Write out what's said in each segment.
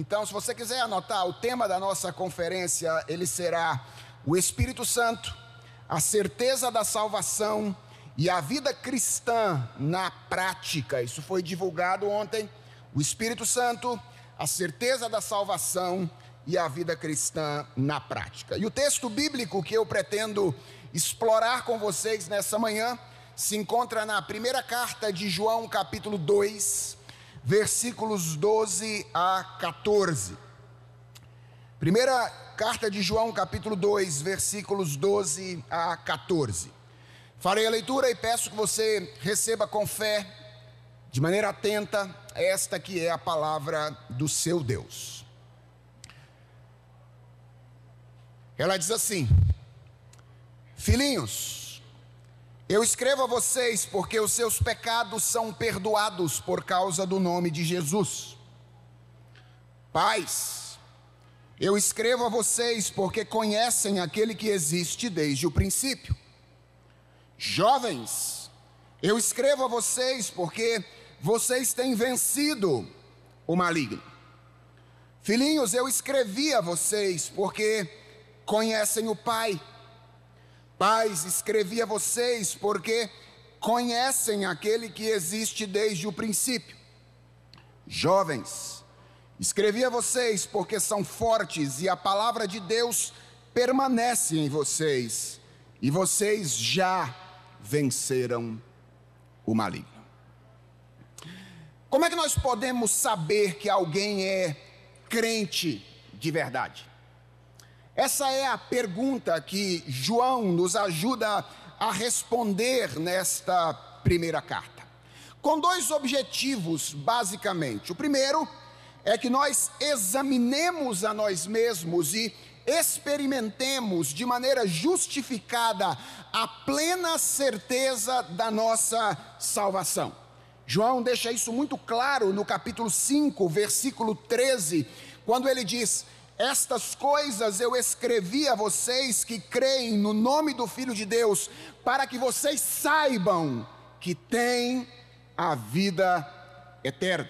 Então, se você quiser anotar, o tema da nossa conferência, ele será o Espírito Santo, a certeza da salvação e a vida cristã na prática. Isso foi divulgado ontem. O Espírito Santo, a certeza da salvação e a vida cristã na prática. E o texto bíblico que eu pretendo explorar com vocês nessa manhã se encontra na primeira carta de João, capítulo 2, versículos 12 a 14. Primeira carta de João, capítulo 2, versículos 12 a 14. Farei a leitura e peço que você receba com fé, de maneira atenta, esta que é a palavra do seu Deus. Ela diz assim: Filhinhos, eu escrevo a vocês porque os seus pecados são perdoados por causa do nome de Jesus. Pais, eu escrevo a vocês porque conhecem aquele que existe desde o princípio. Jovens, eu escrevo a vocês porque vocês têm vencido o maligno. Filhinhos, eu escrevi a vocês porque conhecem o Pai. Pais, escrevi a vocês porque conhecem aquele que existe desde o princípio. Jovens, escrevi a vocês porque são fortes e a palavra de Deus permanece em vocês e vocês já venceram o maligno. Como é que nós podemos saber que alguém é crente de verdade? Essa é a pergunta que João nos ajuda a responder nesta primeira carta. Com dois objetivos, basicamente. O primeiro é que nós examinemos a nós mesmos e experimentemos de maneira justificada a plena certeza da nossa salvação. João deixa isso muito claro no capítulo 5, versículo 13, quando ele diz: estas coisas eu escrevi a vocês que creem no nome do Filho de Deus, para que vocês saibam que têm a vida eterna.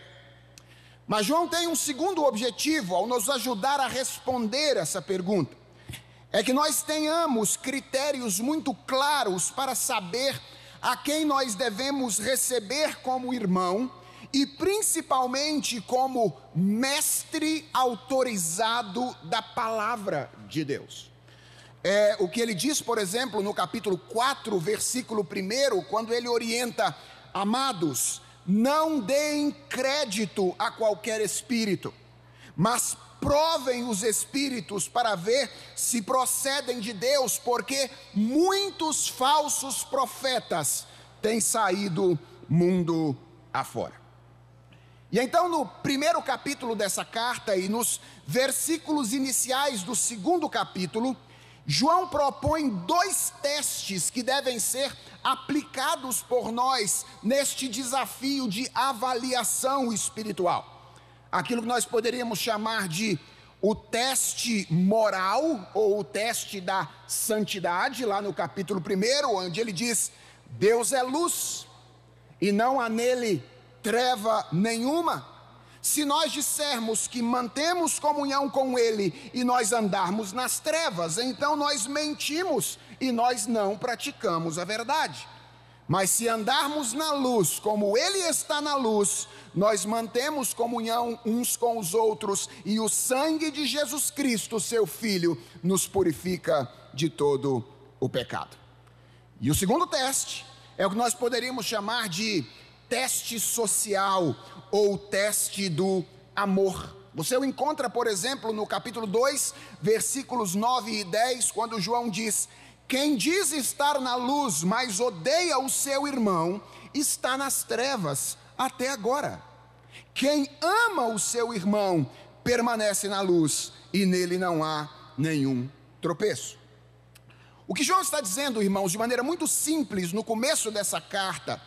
Mas João tem um segundo objetivo ao nos ajudar a responder essa pergunta. É que nós tenhamos critérios muito claros para saber a quem nós devemos receber como irmão e principalmente como mestre autorizado da palavra de Deus. É o que ele diz, por exemplo, no capítulo 4, versículo 1, quando ele orienta: Amados, não deem crédito a qualquer espírito, mas provem os espíritos para ver se procedem de Deus, porque muitos falsos profetas têm saído mundo afora. E então, no primeiro capítulo dessa carta e nos versículos iniciais do segundo capítulo, João propõe dois testes que devem ser aplicados por nós neste desafio de avaliação espiritual. Aquilo que nós poderíamos chamar de o teste moral ou o teste da santidade, lá no capítulo 1, onde ele diz: Deus é luz e não há nele treva nenhuma. Se nós dissermos que mantemos comunhão com Ele e nós andarmos nas trevas, então nós mentimos e nós não praticamos a verdade. Mas se andarmos na luz, como Ele está na luz, nós mantemos comunhão uns com os outros, e o sangue de Jesus Cristo, seu Filho, nos purifica de todo o pecado. E o segundo teste é o que nós poderíamos chamar de teste social ou teste do amor. Você o encontra, por exemplo, no capítulo 2, versículos 9 e 10, quando João diz: Quem diz estar na luz, mas odeia o seu irmão, está nas trevas até agora. Quem ama o seu irmão permanece na luz e nele não há nenhum tropeço. O que João está dizendo, irmãos, de maneira muito simples no começo dessa carta,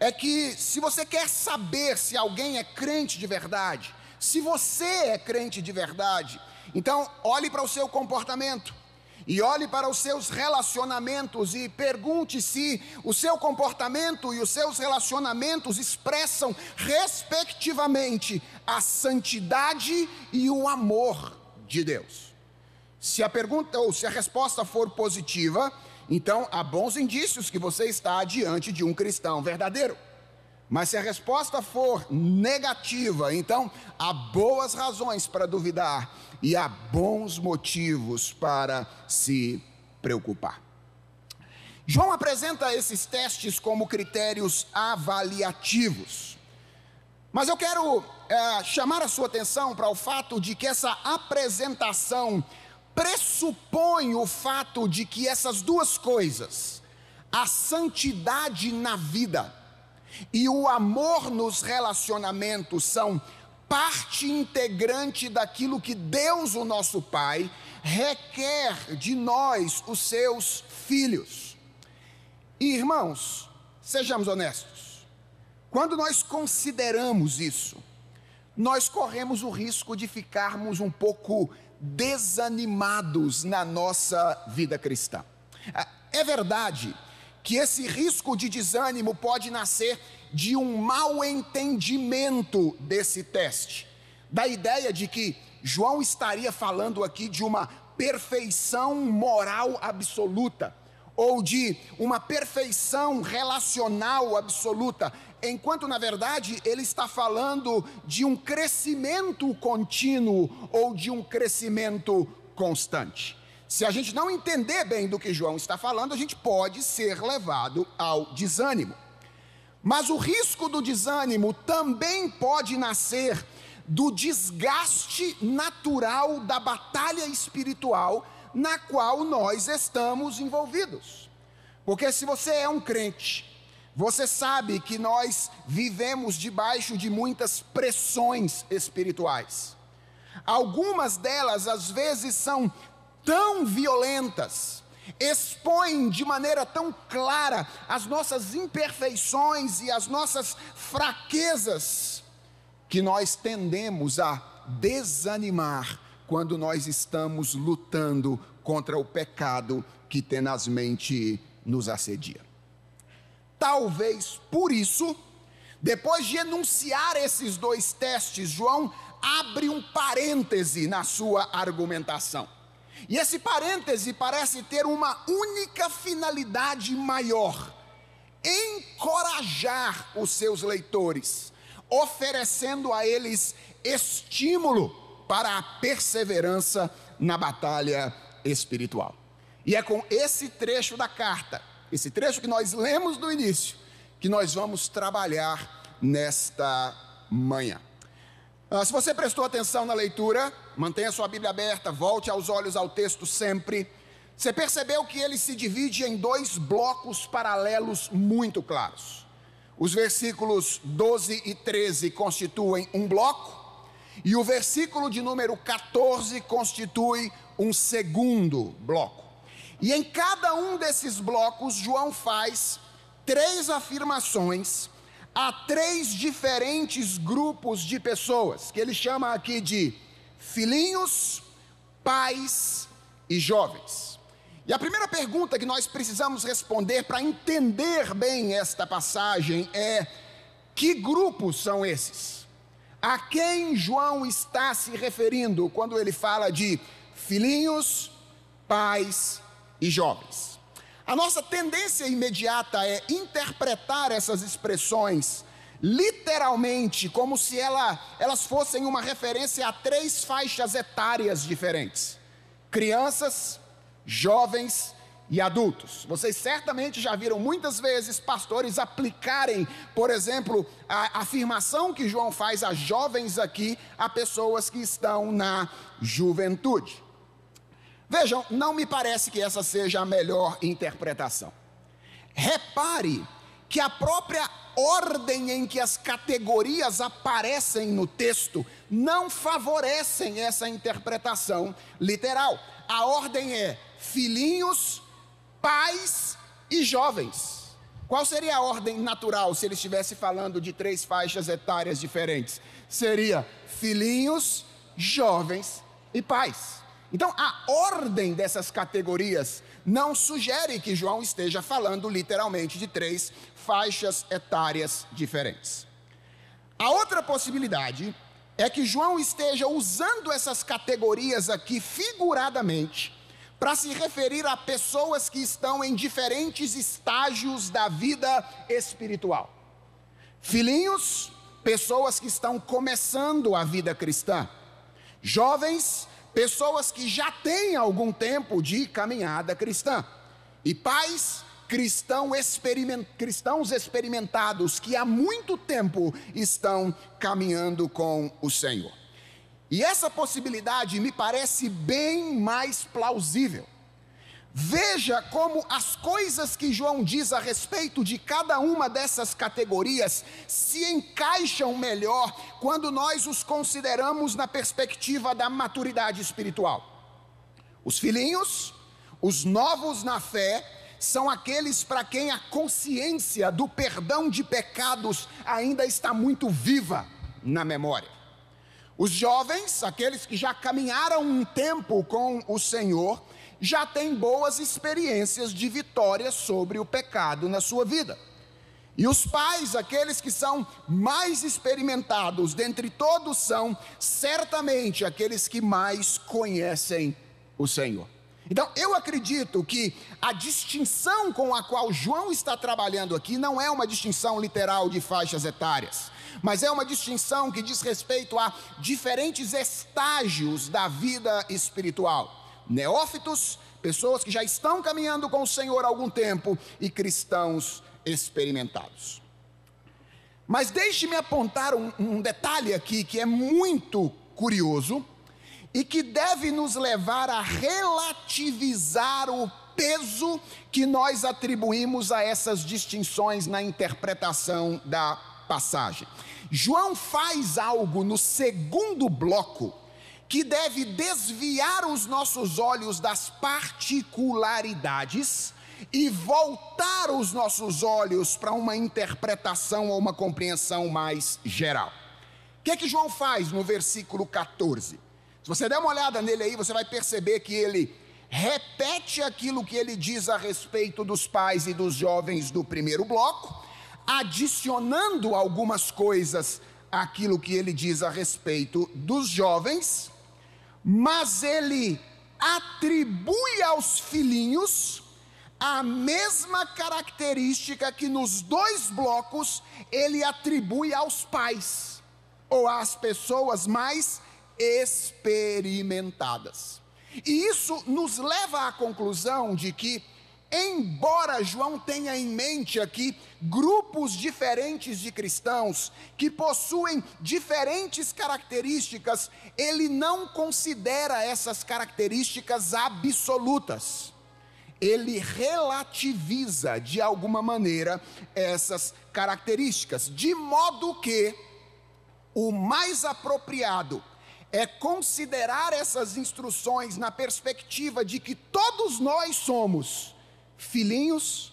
é que se você quer saber se alguém é crente de verdade, se você é crente de verdade, então olhe para o seu comportamento e olhe para os seus relacionamentos e pergunte se o seu comportamento e os seus relacionamentos expressam, respectivamente, a santidade e o amor de Deus. Se a pergunta ou se a resposta for positiva, então, há bons indícios que você está diante de um cristão verdadeiro. Mas se a resposta for negativa, então há boas razões para duvidar e há bons motivos para se preocupar. João apresenta esses testes como critérios avaliativos. Mas eu quero é, chamar a sua atenção para o fato de que essa apresentação pressupõe o fato de que essas duas coisas, a santidade na vida e o amor nos relacionamentos, são parte integrante daquilo que Deus, o nosso Pai, requer de nós, os seus filhos. E, irmãos, sejamos honestos, quando nós consideramos isso, nós corremos o risco de ficarmos um pouco desanimados na nossa vida cristã. É, é verdade que esse risco de desânimo pode nascer de um mal entendimento desse teste, da ideia de que João estaria falando aqui de uma perfeição moral absoluta, ou de uma perfeição relacional absoluta, Enquanto, na verdade, ele está falando de um crescimento contínuo ou de um crescimento constante. Se a gente não entender bem do que João está falando, a gente pode ser levado ao desânimo. Mas o risco do desânimo também pode nascer do desgaste natural da batalha espiritual na qual nós estamos envolvidos. Porque se você é um crente você sabe que nós vivemos debaixo de muitas pressões espirituais. Algumas delas, às vezes, são tão violentas, expõem de maneira tão clara as nossas imperfeições e as nossas fraquezas, que nós tendemos a desanimar quando nós estamos lutando contra o pecado que tenazmente nos assedia. Talvez por isso, depois de enunciar esses dois testes, João abre um parêntese na sua argumentação. E esse parêntese parece ter uma única finalidade maior: encorajar os seus leitores, oferecendo a eles estímulo para a perseverança na batalha espiritual. E é com esse trecho da carta esse trecho que nós lemos no início, que nós vamos trabalhar nesta manhã. Ah, se você prestou atenção na leitura, mantenha sua Bíblia aberta, volte aos olhos ao texto sempre. Você percebeu que ele se divide em dois blocos paralelos muito claros. Os versículos 12 e 13 constituem um bloco, e o versículo de número 14 constitui um segundo bloco. E em cada um desses blocos, João faz três afirmações a três diferentes grupos de pessoas, que ele chama aqui de filhinhos, pais e jovens. E a primeira pergunta que nós precisamos responder para entender bem esta passagem é: que grupos são esses? A quem João está se referindo quando ele fala de filhinhos, pais e jovens. A nossa tendência imediata é interpretar essas expressões literalmente, como se ela, elas fossem uma referência a três faixas etárias diferentes: crianças, jovens e adultos. Vocês certamente já viram muitas vezes pastores aplicarem, por exemplo, a afirmação que João faz a jovens aqui a pessoas que estão na juventude. Vejam, não me parece que essa seja a melhor interpretação. Repare que a própria ordem em que as categorias aparecem no texto não favorecem essa interpretação literal. A ordem é filhinhos, pais e jovens. Qual seria a ordem natural se ele estivesse falando de três faixas etárias diferentes? Seria filhinhos, jovens e pais. Então, a ordem dessas categorias não sugere que João esteja falando literalmente de três faixas etárias diferentes. A outra possibilidade é que João esteja usando essas categorias aqui figuradamente para se referir a pessoas que estão em diferentes estágios da vida espiritual. Filhinhos, pessoas que estão começando a vida cristã. Jovens, pessoas que já têm algum tempo de caminhada cristã, e pais cristão experiment, cristãos experimentados que há muito tempo estão caminhando com o Senhor. E essa possibilidade me parece bem mais plausível Veja como as coisas que João diz a respeito de cada uma dessas categorias se encaixam melhor quando nós os consideramos na perspectiva da maturidade espiritual. Os filhinhos, os novos na fé, são aqueles para quem a consciência do perdão de pecados ainda está muito viva na memória. Os jovens, aqueles que já caminharam um tempo com o Senhor, já tem boas experiências de vitória sobre o pecado na sua vida. E os pais, aqueles que são mais experimentados dentre todos, são certamente aqueles que mais conhecem o Senhor. Então, eu acredito que a distinção com a qual João está trabalhando aqui não é uma distinção literal de faixas etárias, mas é uma distinção que diz respeito a diferentes estágios da vida espiritual neófitos, pessoas que já estão caminhando com o Senhor há algum tempo e cristãos experimentados. Mas deixe-me apontar um, um, detalhe aqui que é muito curioso e que deve nos levar a relativizar o peso que nós atribuímos a essas distinções na interpretação da passagem. João faz algo no segundo bloco que deve desviar os nossos olhos das particularidades e voltar os nossos olhos para uma interpretação ou uma compreensão mais geral. O que, é que João faz no versículo 14? Se você der uma olhada nele aí, você vai perceber que ele repete aquilo que ele diz a respeito dos pais e dos jovens do primeiro bloco, adicionando algumas coisas àquilo que ele diz a respeito dos jovens, mas ele atribui aos filhinhos a mesma característica que nos dois blocos ele atribui aos pais ou às pessoas mais experimentadas. E isso nos leva à conclusão de que Embora João tenha em mente aqui grupos diferentes de cristãos que possuem diferentes características, ele não considera essas características absolutas. Ele relativiza de alguma maneira essas características, de modo que o mais apropriado é considerar essas instruções na perspectiva de que todos nós somos filhinhos,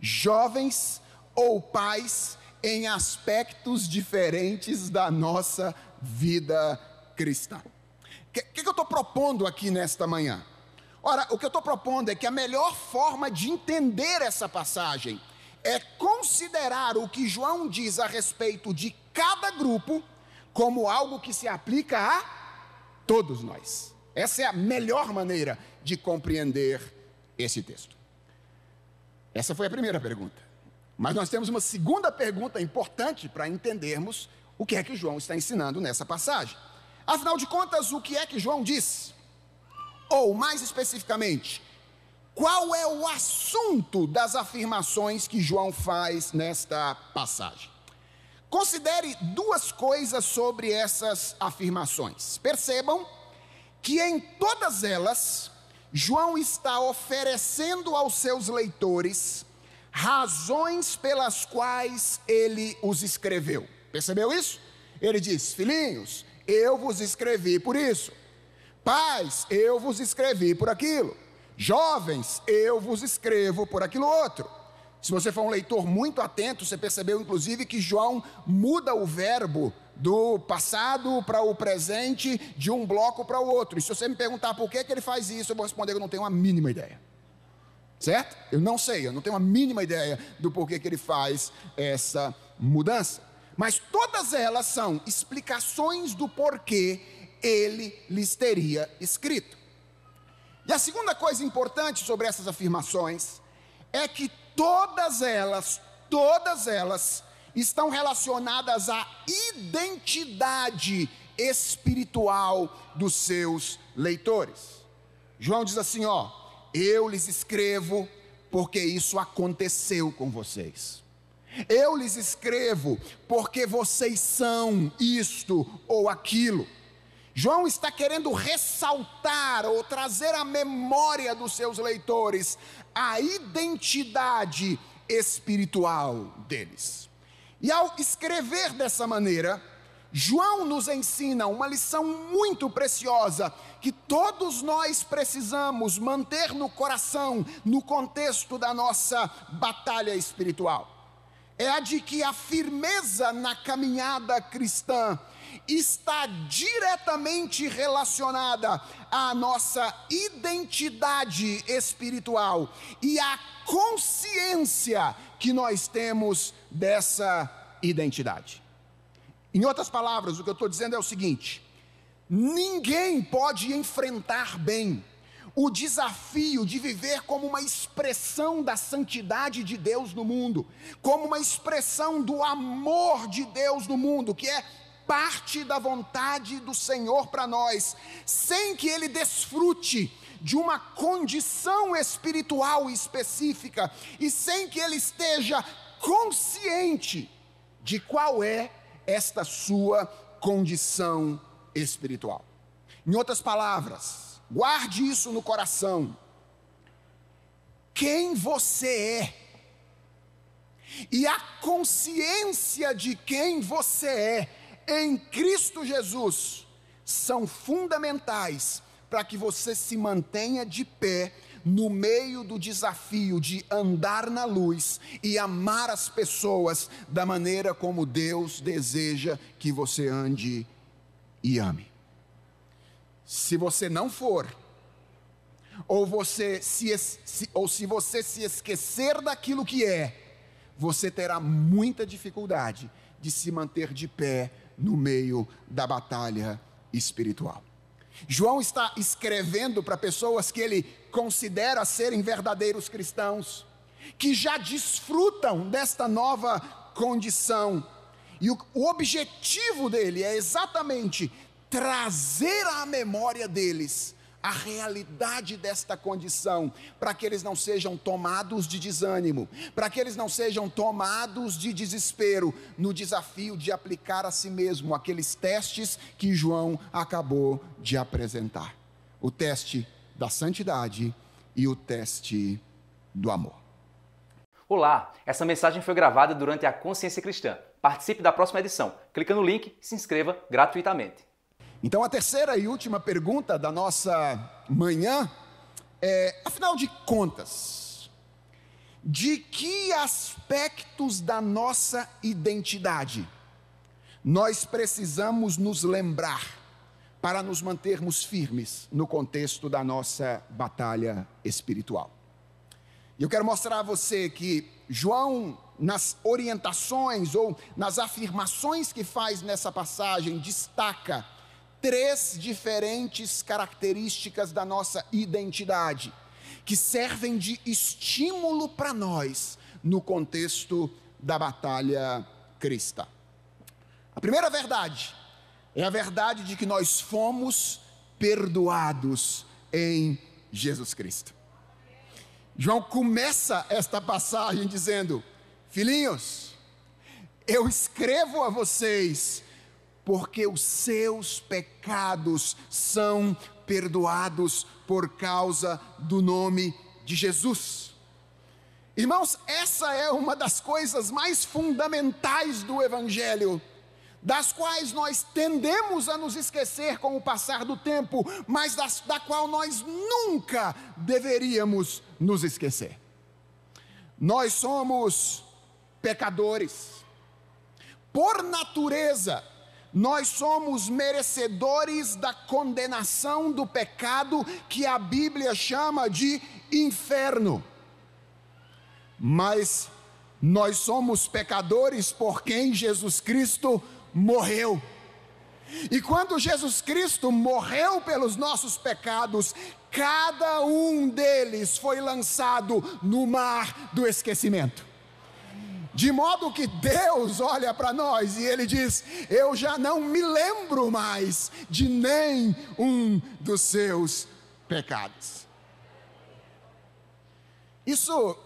jovens ou pais em aspectos diferentes da nossa vida cristã. O que, que, eu estou propondo aqui nesta manhã? Ora, o que eu estou propondo é que a melhor forma de entender essa passagem é considerar o que João diz a respeito de cada grupo como algo que se aplica a todos nós. Essa é a melhor maneira de compreender esse texto. Essa foi a primeira pergunta. Mas nós temos uma segunda pergunta importante para entendermos o que é que João está ensinando nessa passagem. Afinal de contas, o que é que João diz? Ou, mais especificamente, qual é o assunto das afirmações que João faz nesta passagem? Considere duas coisas sobre essas afirmações. Percebam que em todas elas, João está oferecendo aos seus leitores razões pelas quais ele os escreveu. Percebeu isso? Ele diz: Filhinhos, eu vos escrevi por isso. Pais, eu vos escrevi por aquilo. Jovens, eu vos escrevo por aquilo outro. Se você for um leitor muito atento, você percebeu inclusive que João muda o verbo do passado para o presente, de um bloco para o outro. E se você me perguntar por que, que ele faz isso, eu vou responder que eu não tenho a mínima ideia. Certo? Eu não sei, eu não tenho a mínima ideia do porquê que ele faz essa mudança. Mas todas elas são explicações do porquê ele lhes teria escrito. E a segunda coisa importante sobre essas afirmações é que todas elas, todas elas estão relacionadas à identidade espiritual dos seus leitores. João diz assim, ó: "Eu lhes escrevo porque isso aconteceu com vocês. Eu lhes escrevo porque vocês são isto ou aquilo." João está querendo ressaltar ou trazer à memória dos seus leitores a identidade espiritual deles. E ao escrever dessa maneira, João nos ensina uma lição muito preciosa que todos nós precisamos manter no coração, no contexto da nossa batalha espiritual. É a de que a firmeza na caminhada cristã está diretamente relacionada à nossa identidade espiritual e à consciência que nós temos dessa identidade. Em outras palavras, o que eu estou dizendo é o seguinte: ninguém pode enfrentar bem o desafio de viver como uma expressão da santidade de Deus no mundo, como uma expressão do amor de Deus no mundo, que é parte da vontade do Senhor para nós, sem que ele desfrute de uma condição espiritual específica e sem que ele esteja consciente de qual é esta sua condição espiritual. Em outras palavras, guarde isso no coração. Quem você é e a consciência de quem você é em Cristo Jesus são fundamentais para que você se mantenha de pé no meio do desafio de andar na luz e amar as pessoas da maneira como Deus deseja que você ande e ame. Se você não for, ou você se, se ou se você se esquecer daquilo que é, você terá muita dificuldade de se manter de pé no meio da batalha espiritual. João está escrevendo para pessoas que ele considera serem verdadeiros cristãos, que já desfrutam desta nova condição. E o, o objetivo dele é exatamente trazer à memória deles a realidade desta condição, para que eles não sejam tomados de desânimo, para que eles não sejam tomados de desespero no desafio de aplicar a si mesmo aqueles testes que João acabou de apresentar: o teste da santidade e o teste do amor. Olá, essa mensagem foi gravada durante a Consciência Cristã. Participe da próxima edição. Clica no link e se inscreva gratuitamente. Então, a terceira e última pergunta da nossa manhã é: afinal de contas, de que aspectos da nossa identidade nós precisamos nos lembrar para nos mantermos firmes no contexto da nossa batalha espiritual? E eu quero mostrar a você que João, nas orientações ou nas afirmações que faz nessa passagem, destaca três diferentes características da nossa identidade, que servem de estímulo para nós no contexto da batalha Crista. A primeira verdade é a verdade de que nós fomos perdoados em Jesus Cristo. João começa esta passagem dizendo: Filhinhos, eu escrevo a vocês porque os seus pecados são perdoados por causa do nome de Jesus. Irmãos, essa é uma das coisas mais fundamentais do Evangelho, das quais nós tendemos a nos esquecer com o passar do tempo, mas das, da qual nós nunca deveríamos nos esquecer. Nós somos pecadores, por natureza, nós somos merecedores da condenação do pecado que a Bíblia chama de inferno. Mas nós somos pecadores por quem Jesus Cristo morreu. E quando Jesus Cristo morreu pelos nossos pecados, cada um deles foi lançado no mar do esquecimento. De modo que Deus olha para nós e ele diz: Eu já não me lembro mais de nem um dos seus pecados. Isso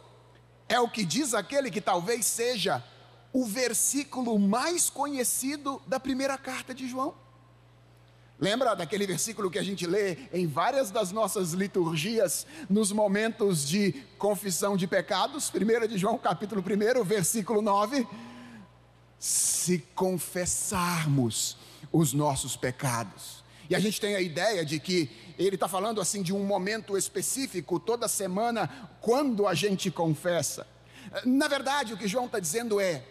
é o que diz aquele que talvez seja o versículo mais conhecido da primeira carta de João. Lembra daquele versículo que a gente lê em várias das nossas liturgias nos momentos de confissão de pecados? 1 de João, capítulo 1, versículo 9. Se confessarmos os nossos pecados. E a gente tem a ideia de que ele está falando assim de um momento específico, toda semana, quando a gente confessa. Na verdade, o que João está dizendo é: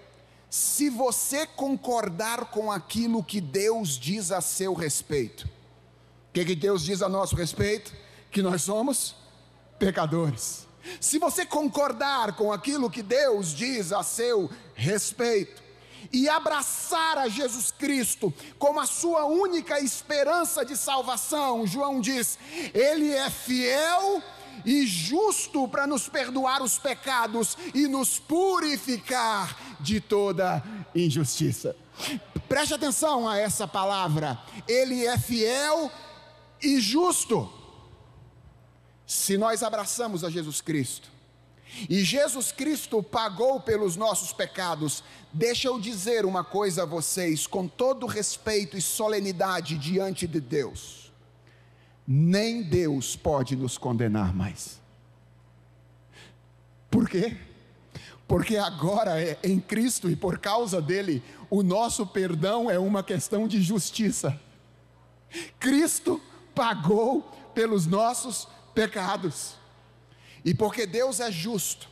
se você concordar com aquilo que Deus diz a seu respeito. O que, que Deus diz a nosso respeito? Que nós somos pecadores. Se você concordar com aquilo que Deus diz a seu respeito, e abraçar a Jesus Cristo como a sua única esperança de salvação, João diz, Ele é fiel e justo para nos perdoar os pecados e nos purificar de toda injustiça. Preste atenção a essa palavra. Ele é fiel e justo. Se nós abraçamos a Jesus Cristo, e Jesus Cristo pagou pelos nossos pecados, deixa eu dizer uma coisa a vocês, com todo respeito e solenidade diante de Deus: nem Deus pode nos condenar mais. Por quê? porque agora é em Cristo e por causa dele, o nosso perdão é uma questão de justiça. Cristo pagou pelos nossos pecados. E porque Deus é justo,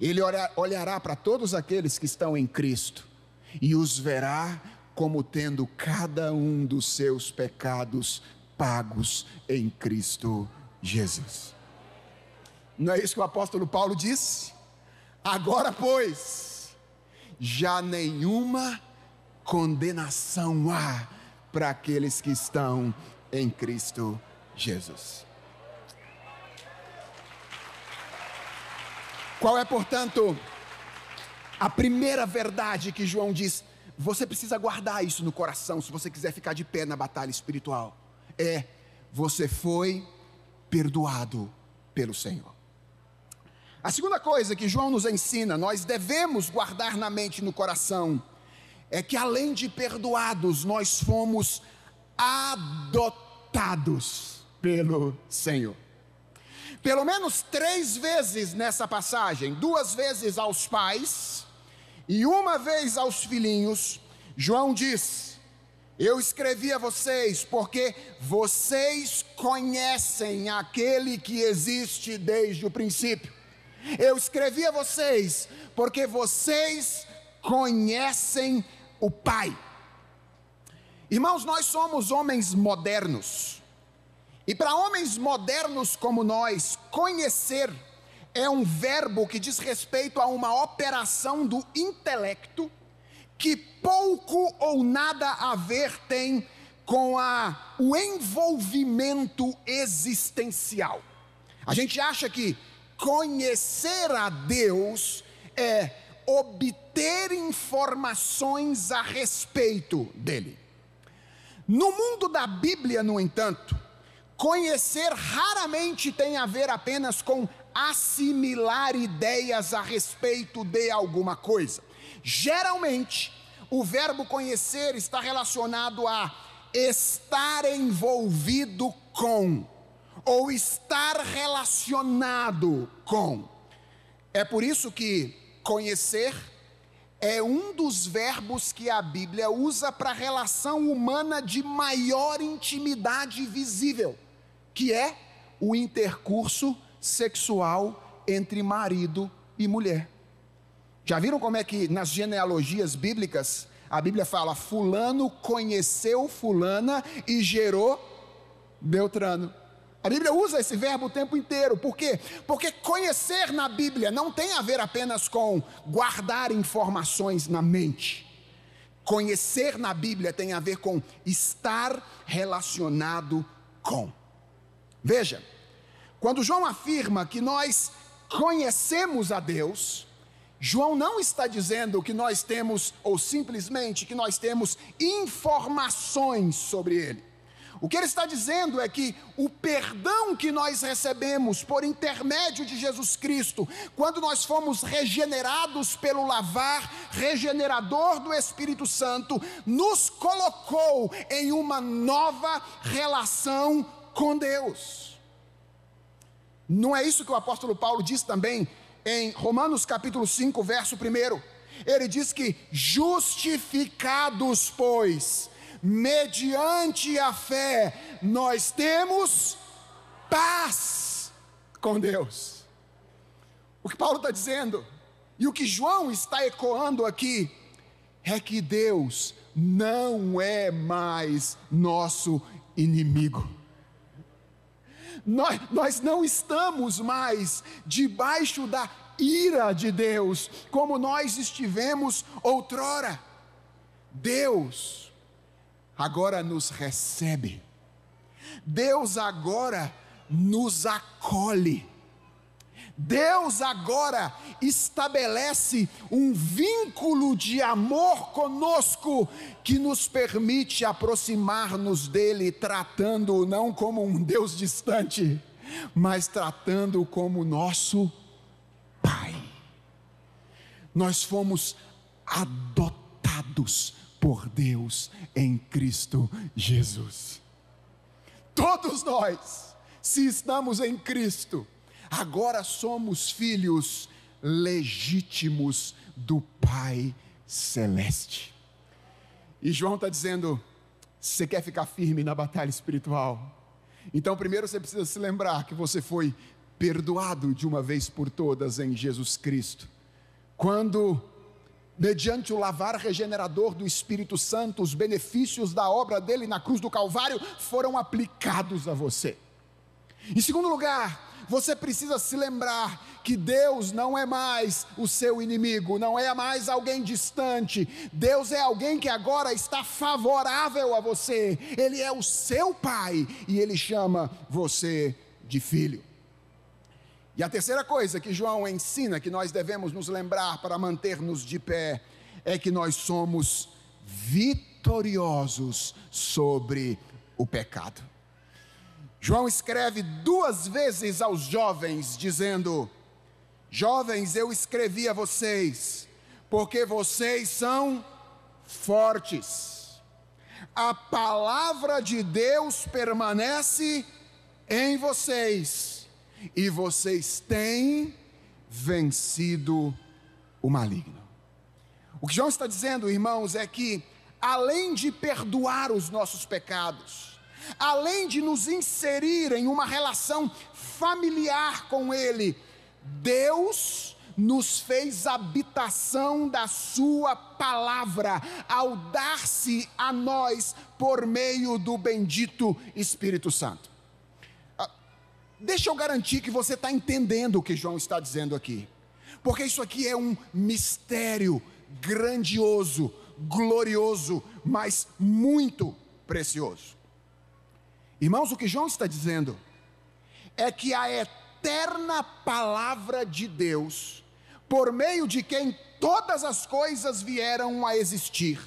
Ele olhará para todos aqueles que estão em Cristo e os verá como tendo cada um dos seus pecados pagos em Cristo Jesus. Não é isso que o apóstolo Paulo disse? Agora, pois, já nenhuma condenação há para aqueles que estão em Cristo Jesus. Qual é, portanto, a primeira verdade que João diz? Você precisa guardar isso no coração se você quiser ficar de pé na batalha espiritual. É, você foi perdoado pelo Senhor. A segunda coisa que João nos ensina, nós devemos guardar na mente e no coração, é que além de perdoados, nós fomos adotados pelo Senhor. Pelo menos três vezes nessa passagem, duas vezes aos pais e uma vez aos filhinhos, João diz: Eu escrevi a vocês porque vocês conhecem aquele que existe desde o princípio. Eu escrevi a vocês porque vocês conhecem o Pai. Irmãos, nós somos homens modernos. E para homens modernos como nós, conhecer é um verbo que diz respeito a uma operação do intelecto que pouco ou nada a ver tem com a, o envolvimento existencial. A gente acha que Conhecer a Deus é obter informações a respeito dele. No mundo da Bíblia, no entanto, conhecer raramente tem a ver apenas com assimilar ideias a respeito de alguma coisa. Geralmente, o verbo conhecer está relacionado a estar envolvido com ou estar relacionado com. É por isso que conhecer é um dos verbos que a Bíblia usa para a relação humana de maior intimidade visível, que é o intercurso sexual entre marido e mulher. Já viram como é que nas genealogias bíblicas a Bíblia fala: Fulano conheceu Fulana e gerou Beltrano. A Bíblia usa esse verbo o tempo inteiro. Por quê? Porque conhecer na Bíblia não tem a ver apenas com guardar informações na mente. Conhecer na Bíblia tem a ver com estar relacionado com. Veja, quando João afirma que nós conhecemos a Deus, João não está dizendo que nós temos, ou simplesmente que nós temos informações sobre Ele. O que ele está dizendo é que o perdão que nós recebemos por intermédio de Jesus Cristo, quando nós fomos regenerados pelo lavar regenerador do Espírito Santo, nos colocou em uma nova relação com Deus. Não é isso que o apóstolo Paulo diz também em Romanos capítulo 5, verso 1. Ele diz que justificados, pois, mediante a fé, nós temos paz com Deus. O que Paulo está dizendo e o que João está ecoando aqui é que Deus não é mais nosso inimigo. Nós, nós não estamos mais debaixo da ira de Deus, como nós estivemos outrora. Deus agora nos recebe. Deus agora nos acolhe. Deus agora estabelece um vínculo de amor conosco que nos permite aproximar-nos dele, tratando-o não como um Deus distante, mas tratando-o como nosso Pai. Nós fomos adotados por Deus em Cristo Jesus. Todos nós, se estamos em Cristo, agora somos filhos legítimos do Pai Celeste. E João está dizendo: você quer ficar firme na batalha espiritual? Então, primeiro você precisa se lembrar que você foi perdoado de uma vez por todas em Jesus Cristo. Quando mediante o lavar regenerador do Espírito Santo, os benefícios da obra dele na cruz do Calvário foram aplicados a você. Em segundo lugar, você precisa se lembrar que Deus não é mais o seu inimigo, não é mais alguém distante. Deus é alguém que agora está favorável a você. Ele é o seu pai e ele chama você de filho. E a terceira coisa que João ensina que nós devemos nos lembrar para manter-nos de pé é que nós somos vitoriosos sobre o pecado. João escreve duas vezes aos jovens, dizendo: Jovens, eu escrevi a vocês, porque vocês são fortes. A palavra de Deus permanece em vocês e vocês têm vencido o maligno. O que João está dizendo, irmãos, é que além de perdoar os nossos pecados, além de nos inserir em uma relação familiar com Ele, Deus nos fez habitação da Sua palavra, ao dar-se a nós por meio do bendito Espírito Santo. Deixa eu garantir que você está entendendo o que João está dizendo aqui, porque isso aqui é um mistério grandioso, glorioso, mas muito precioso. Irmãos, o que João está dizendo é que a eterna palavra de Deus, por meio de quem todas as coisas vieram a existir,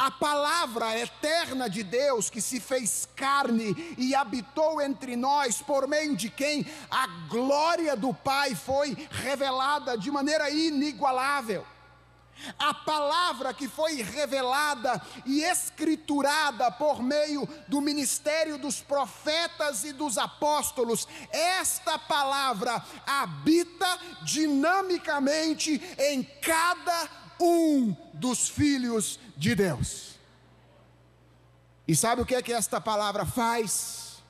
a palavra eterna de Deus que se fez carne e habitou entre nós, por meio de quem a glória do Pai foi revelada de maneira inigualável. A palavra que foi revelada e escriturada por meio do ministério dos profetas e dos apóstolos, esta palavra habita dinamicamente em cada um dos filhos de Deus. E sabe o que é que esta palavra faz?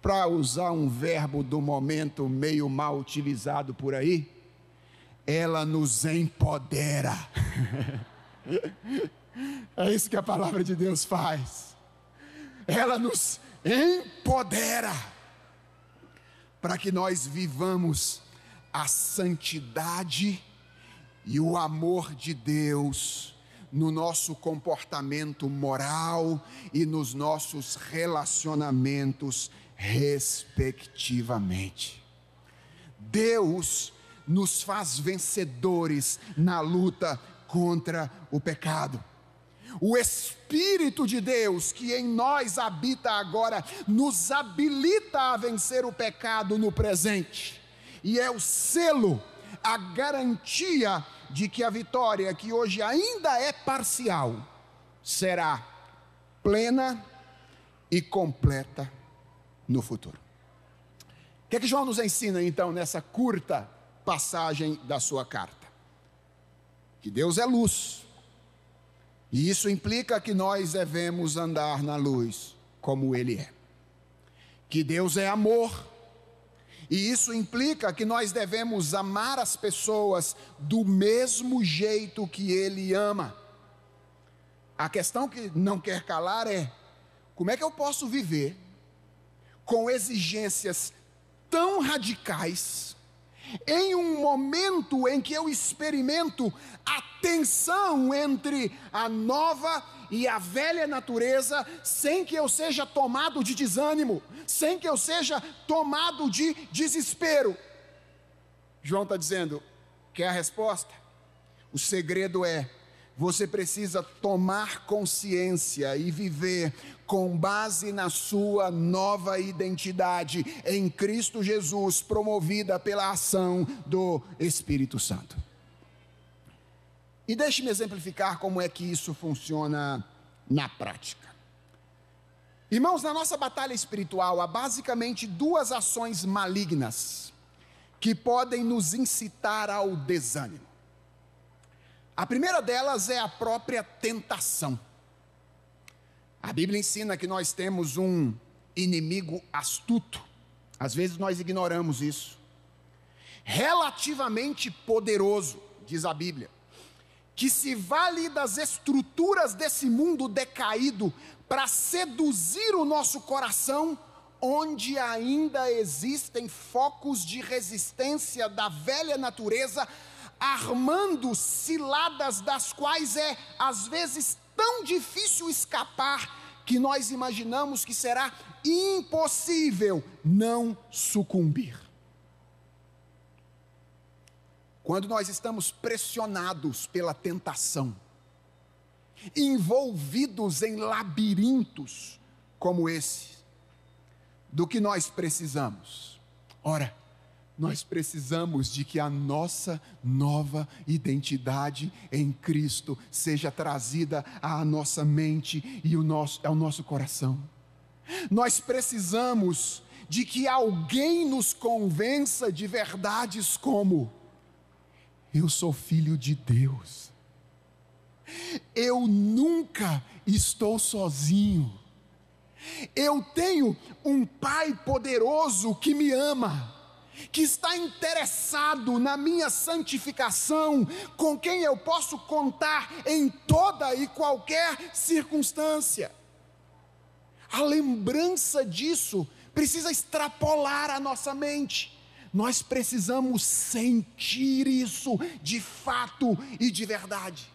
Para usar um verbo do momento meio mal utilizado por aí, ela nos empodera. é isso que a palavra de Deus faz. Ela nos empodera para que nós vivamos a santidade e o amor de Deus no nosso comportamento moral e nos nossos relacionamentos, respectivamente. Deus nos faz vencedores na luta contra o pecado. O Espírito de Deus que em nós habita agora nos habilita a vencer o pecado no presente, e é o selo a garantia de que a vitória, que hoje ainda é parcial, será plena e completa no futuro. O que é que João nos ensina então nessa curta passagem da sua carta? Que Deus é luz. E isso implica que nós devemos andar na luz como ele é. Que Deus é amor e isso implica que nós devemos amar as pessoas do mesmo jeito que ele ama. A questão que não quer calar é: como é que eu posso viver com exigências tão radicais em um momento em que eu experimento a tensão entre a nova e a velha natureza, sem que eu seja tomado de desânimo, sem que eu seja tomado de desespero. João está dizendo: quer a resposta? O segredo é você precisa tomar consciência e viver com base na sua nova identidade em Cristo Jesus, promovida pela ação do Espírito Santo. E deixe-me exemplificar como é que isso funciona na prática. Irmãos, na nossa batalha espiritual há basicamente duas ações malignas que podem nos incitar ao desânimo. A primeira delas é a própria tentação. A Bíblia ensina que nós temos um inimigo astuto, às vezes nós ignoramos isso. Relativamente poderoso, diz a Bíblia, que se vale das estruturas desse mundo decaído para seduzir o nosso coração, onde ainda existem focos de resistência da velha natureza armando ciladas das quais é, às vezes, tão difícil escapar que nós imaginamos que será impossível não sucumbir. Quando nós estamos pressionados pela tentação, envolvidos em labirintos como esse, do que nós precisamos? Ora, nós precisamos de que a nossa nova identidade em Cristo seja trazida à nossa mente e ao nosso, ao nosso coração. Nós precisamos de que alguém nos convença de verdades como: eu sou filho de Deus, eu nunca estou sozinho. Eu tenho um Pai poderoso que me ama que está interessado na minha santificação, com quem eu posso contar em toda e qualquer circunstância. A lembrança disso precisa extrapolar a nossa mente. Nós precisamos sentir isso de fato e de verdade.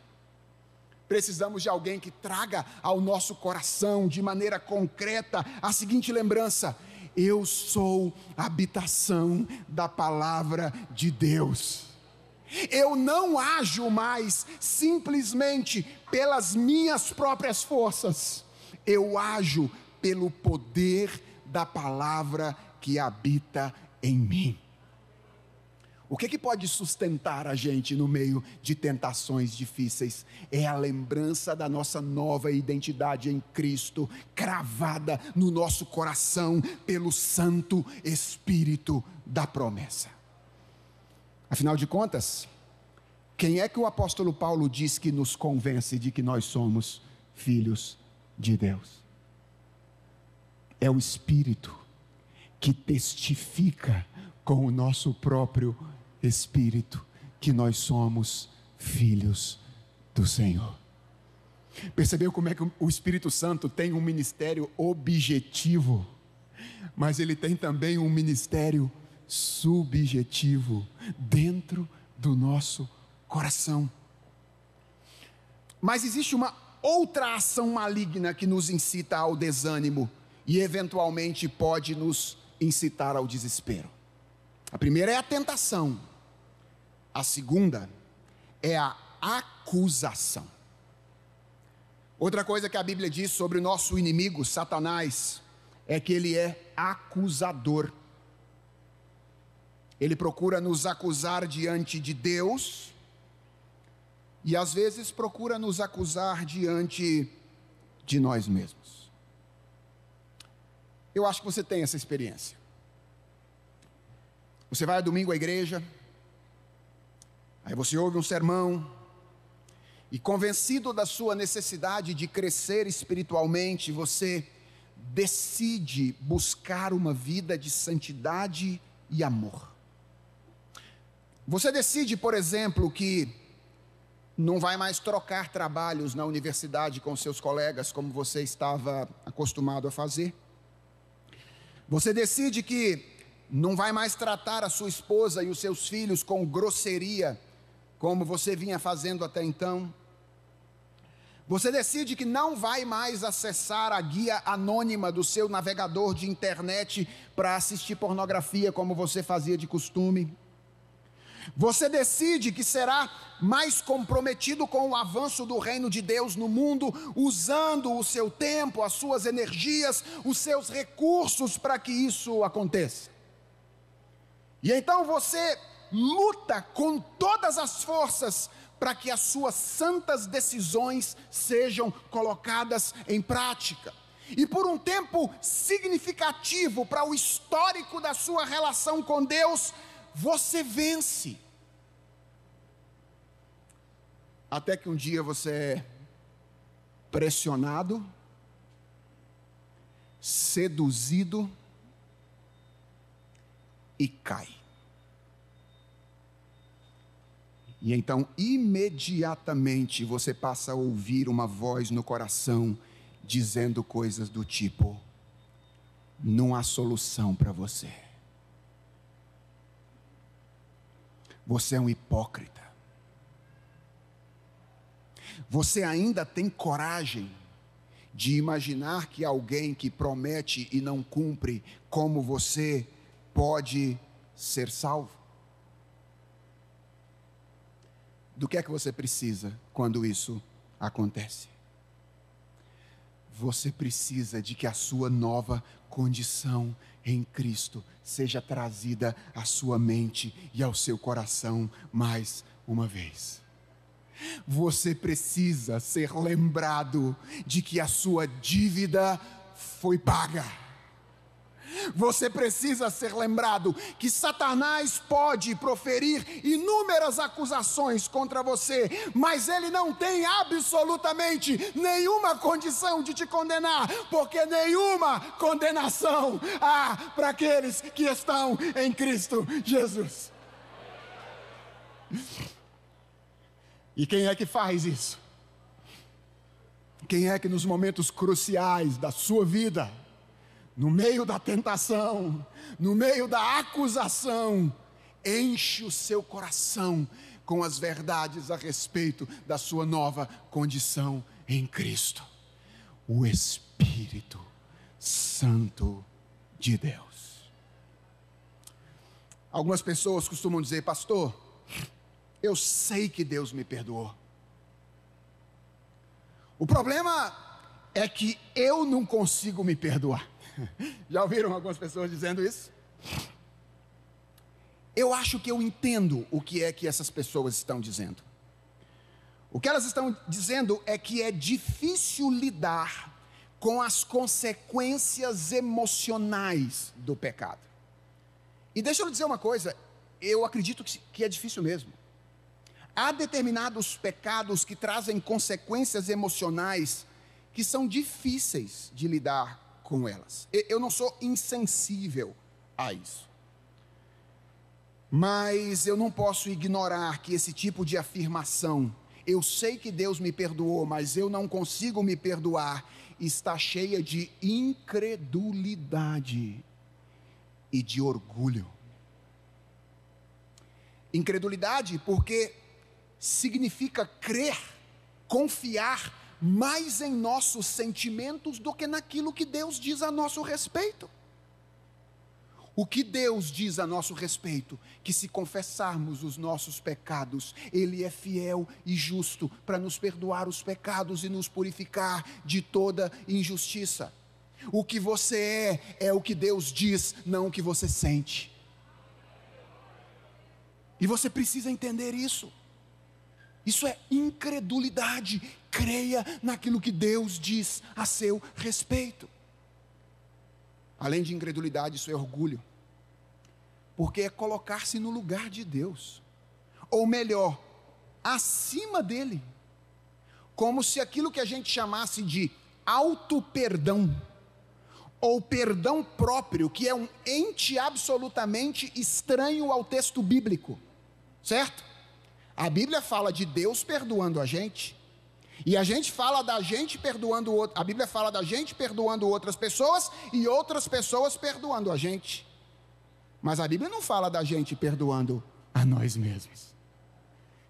Precisamos de alguém que traga ao nosso coração de maneira concreta a seguinte lembrança: eu sou a habitação da palavra de Deus. Eu não ajo mais simplesmente pelas minhas próprias forças. Eu ajo pelo poder da palavra que habita em mim. O que, que pode sustentar a gente no meio de tentações difíceis? É a lembrança da nossa nova identidade em Cristo, cravada no nosso coração pelo Santo Espírito da promessa. Afinal de contas, quem é que o apóstolo Paulo diz que nos convence de que nós somos filhos de Deus? É o Espírito que testifica com o nosso próprio espírito que nós somos filhos do Senhor. Percebeu como é que o Espírito Santo tem um ministério objetivo, mas ele tem também um ministério subjetivo dentro do nosso coração. Mas existe uma outra ação maligna que nos incita ao desânimo e eventualmente pode nos incitar ao desespero. A primeira é a tentação. A segunda é a acusação. Outra coisa que a Bíblia diz sobre o nosso inimigo, Satanás, é que ele é acusador. Ele procura nos acusar diante de Deus e às vezes procura nos acusar diante de nós mesmos. Eu acho que você tem essa experiência. Você vai domingo à igreja, aí você ouve um sermão, e convencido da sua necessidade de crescer espiritualmente, você decide buscar uma vida de santidade e amor. Você decide, por exemplo, que não vai mais trocar trabalhos na universidade com seus colegas como você estava acostumado a fazer. Você decide que não vai mais tratar a sua esposa e os seus filhos com grosseria, como você vinha fazendo até então. Você decide que não vai mais acessar a guia anônima do seu navegador de internet para assistir pornografia como você fazia de costume. Você decide que será mais comprometido com o avanço do reino de Deus no mundo, usando o seu tempo, as suas energias, os seus recursos para que isso aconteça. E então você luta com todas as forças para que as suas santas decisões sejam colocadas em prática. E por um tempo significativo para o histórico da sua relação com Deus, você vence. Até que um dia você é pressionado, seduzido e cai. E então, imediatamente, você passa a ouvir uma voz no coração dizendo coisas do tipo: não há solução para você. Você é um hipócrita. Você ainda tem coragem de imaginar que alguém que promete e não cumpre, como você, pode ser salvo? Do que é que você precisa quando isso acontece? Você precisa de que a sua nova condição em Cristo seja trazida à sua mente e ao seu coração mais uma vez. Você precisa ser lembrado de que a sua dívida foi paga você precisa ser lembrado que Satanás pode proferir inúmeras acusações contra você, mas ele não tem absolutamente nenhuma condição de te condenar, porque nenhuma condenação há para aqueles que estão em Cristo Jesus. E quem é que faz isso? Quem é que nos momentos cruciais da sua vida, no meio da tentação, no meio da acusação, enche o seu coração com as verdades a respeito da sua nova condição em Cristo. O Espírito Santo de Deus. Algumas pessoas costumam dizer, pastor, eu sei que Deus me perdoou. O problema é que eu não consigo me perdoar. Já ouviram algumas pessoas dizendo isso? Eu acho que eu entendo o que é que essas pessoas estão dizendo. O que elas estão dizendo é que é difícil lidar com as consequências emocionais do pecado. E deixa eu dizer uma coisa, eu acredito que é difícil mesmo. Há determinados pecados que trazem consequências emocionais que são difíceis de lidar com elas. Eu não sou insensível a isso. Mas eu não posso ignorar que esse tipo de afirmação, eu sei que Deus me perdoou, mas eu não consigo me perdoar, está cheia de incredulidade e de orgulho. Incredulidade porque significa crer, confiar mais em nossos sentimentos do que naquilo que Deus diz a nosso respeito. O que Deus diz a nosso respeito? Que se confessarmos os nossos pecados, Ele é fiel e justo para nos perdoar os pecados e nos purificar de toda injustiça. O que você é, é o que Deus diz, não o que você sente. E você precisa entender isso. Isso é incredulidade. Creia naquilo que Deus diz a seu respeito. Além de incredulidade, isso é orgulho. Porque é colocar-se no lugar de Deus. Ou melhor, acima dele. Como se aquilo que a gente chamasse de auto-perdão, ou perdão próprio, que é um ente absolutamente estranho ao texto bíblico, certo? A Bíblia fala de Deus perdoando a gente. E a gente fala da gente perdoando outro, a Bíblia fala da gente perdoando outras pessoas e outras pessoas perdoando a gente. Mas a Bíblia não fala da gente perdoando a nós mesmos.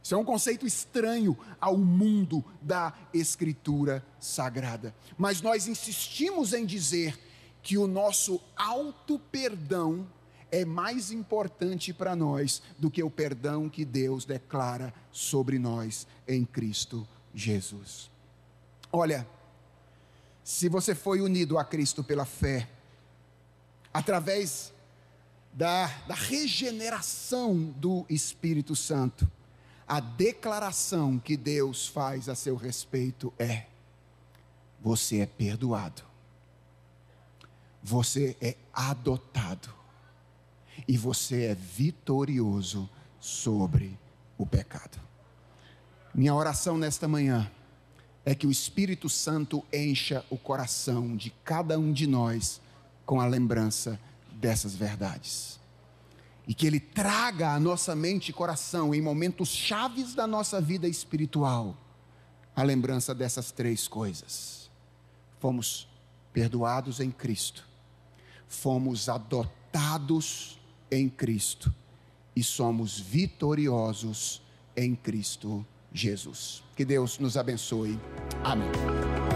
Isso é um conceito estranho ao mundo da escritura sagrada. Mas nós insistimos em dizer que o nosso auto perdão é mais importante para nós do que o perdão que Deus declara sobre nós em Cristo Jesus. Olha, se você foi unido a Cristo pela fé, através da, da regeneração do Espírito Santo, a declaração que Deus faz a seu respeito é: você é perdoado, você é adotado e você é vitorioso sobre o pecado. Minha oração nesta manhã é que o Espírito Santo encha o coração de cada um de nós com a lembrança dessas verdades. E que ele traga à nossa mente e coração, em momentos chaves da nossa vida espiritual, a lembrança dessas três coisas. Fomos perdoados em Cristo, fomos adotados em Cristo e somos vitoriosos em Cristo Jesus. Que Deus nos abençoe. Amém.